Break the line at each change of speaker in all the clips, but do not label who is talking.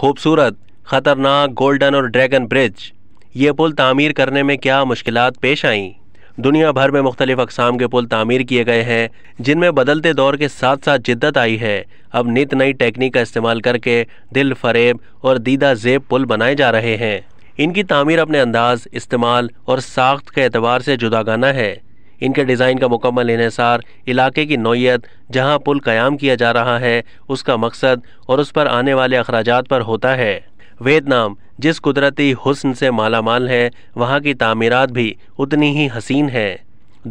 खूबसूरत ख़तरनाक गोल्डन और ड्रैगन ब्रिज ये पुल तामीर करने में क्या मुश्किल पेश आईं दुनिया भर में मुख्तलिफ़ अकसाम के पुल तामीर किए गए हैं जिनमें बदलते दौर के साथ साथ जिद्दत आई है अब नित नई टेक्निक का इस्तेमाल करके दिल फरेब और दीदा जेब पुल बनाए जा रहे हैं इनकी तामीर अपने अंदाज इस्तेमाल और साख्त के अतबार से जुदागाना है इनके डिज़ाइन का मुकम्मल इसार इलाके की नोयत जहां पुल क़याम किया जा रहा है उसका मकसद और उस पर आने वाले अखराज पर होता है वियतनाम जिस कुदरती हुसन से मालामाल है वहाँ की तामीरत भी उतनी ही हसीन है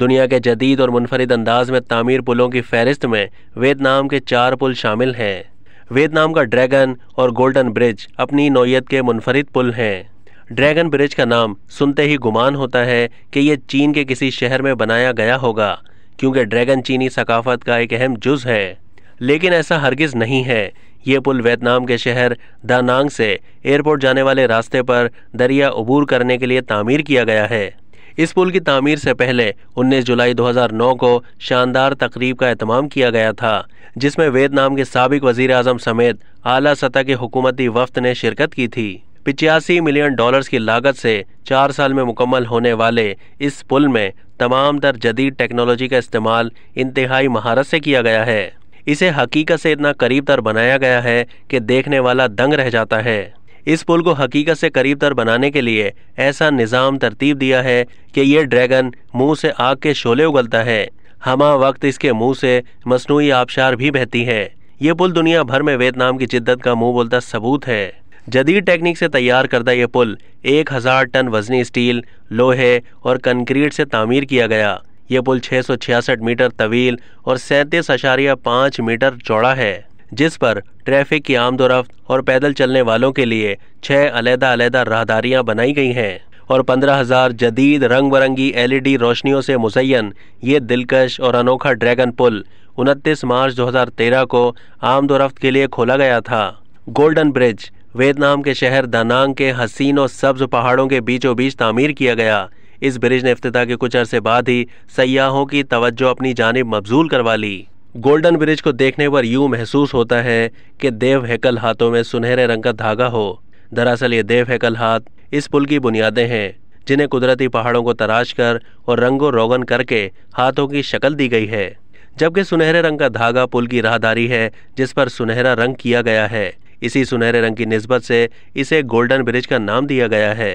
दुनिया के जदीद और मुनफरद अंदाज में तामीर पुलों की फहरिस्त में वियतनाम के चार पुल शामिल हैं वियतनाम का ड्रैगन और गोल्डन ब्रिज अपनी नोयत के मुनफरद पुल हैं ड्रैगन ब्रिज का नाम सुनते ही गुमान होता है कि यह चीन के किसी शहर में बनाया गया होगा क्योंकि ड्रैगन चीनी सकाफत का एक अहम जुज है लेकिन ऐसा हरगिज़ नहीं है ये पुल वियतनाम के शहर दानांग से एयरपोर्ट जाने वाले रास्ते पर दरिया अबूर करने के लिए तामीर किया गया है इस पुल की तामीर से पहले 19 जुलाई 2009 को शानदार तकरीब का अहतमाम किया गया था जिसमें वियतनाम के सबक वज़ी अजम समेत अली सतह के हुकूमती वफद ने शिरकत की थी पिचासी मिलियन डॉलर्स की लागत से चार साल में मुकम्मल होने वाले इस पुल में तमाम तर जदीद टेक्नोलॉजी का इस्तेमाल इंतहाई महारत से किया गया है इसे हकीकत से इतना करीब तर बनाया गया है कि देखने वाला दंग रह जाता है इस पुल को हकीकत से करीब तर बनाने के लिए ऐसा निज़ाम तरतीब दिया है कि यह ड्रैगन मुंह से आग के शोले उगलता है हमा वक्त इसके मुंह से मसनू आबशार भी बहती है ये पुल दुनिया भर में वियतनाम की जिद्दत का मुंह बोलता सबूत है जदीद टेक्निक से तैयार करदा ये पुल 1000 टन वजनी स्टील लोहे और कंक्रीट से तामीर किया गया ये पुल 666 मीटर तवील और सैंतीस अशारिया पाँच मीटर चौड़ा है जिस पर ट्रैफिक की आमदोरफ्त और पैदल चलने वालों के लिए छः अलहदा अलहदा राहदारियाँ बनाई गई हैं और पंद्रह हज़ार जदीद रंग बरंगी डी रोशनियों से मुसैन ये दिलकश और अनोखा ड्रैगन पुल उनतीस मार्च 2013 को आमदोरफ्त के लिए खोला गया था गोल्डन ब्रिज वियतनाम के शहर दानांग के हसीन और सब्ज पहाड़ों के बीचों बीच तामीर किया गया इस ब्रिज ने अफ्ताह के कुछ अरसे बाद ही सयाहों की तवज्जो अपनी जानब मबजूल करवा ली गोल्डन ब्रिज को देखने पर यूं महसूस होता है कि देव हैकल हाथों में सुनहरे रंग का धागा हो दरअसल ये देव हैकल हाथ इस पुल की बुनियादें हैं जिन्हें कुदरती पहाड़ों को तराश कर और रंगो रोगन करके हाथों की शक्ल दी गई है जबकि सुनहरे रंग का धागा पुल की राहदारी है जिस पर सुनहरा रंग किया गया है इसी सुनहरे रंग की नस्बत से इसे गोल्डन ब्रिज का नाम दिया गया है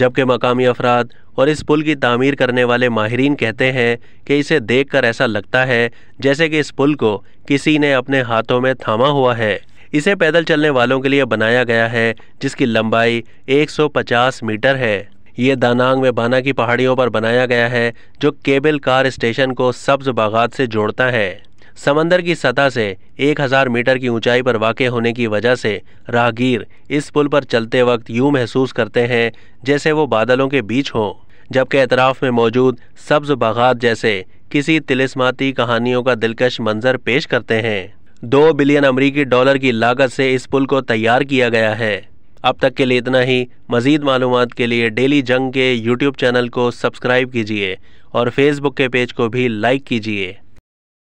जबकि मकामी अफराद और इस पुल की तमीर करने वाले माहरीन कहते हैं कि इसे देख कर ऐसा लगता है जैसे कि इस पुल को किसी ने अपने हाथों में थामा हुआ है इसे पैदल चलने वालों के लिए बनाया गया है जिसकी लंबाई 150 मीटर है ये दानांग में बाना की पहाड़ियों पर बनाया गया है जो केबल कार स्टेशन को सब्ज बागात से जोड़ता है समंदर की सतह से 1000 मीटर की ऊंचाई पर वाक़ होने की वजह से राहगीर इस पुल पर चलते वक्त यूं महसूस करते हैं जैसे वो बादलों के बीच हों जबकि अतराफ़ में मौजूद सब्ज बागात जैसे किसी तिलस्माती कहानियों का दिलकश मंजर पेश करते हैं दो बिलियन अमरीकी डॉलर की लागत से इस पुल को तैयार किया गया है अब तक के लिए इतना ही मज़ीद मालूम के लिए डेली जंग के यूट्यूब चैनल को सब्सक्राइब कीजिए और फेसबुक के पेज को भी लाइक कीजिए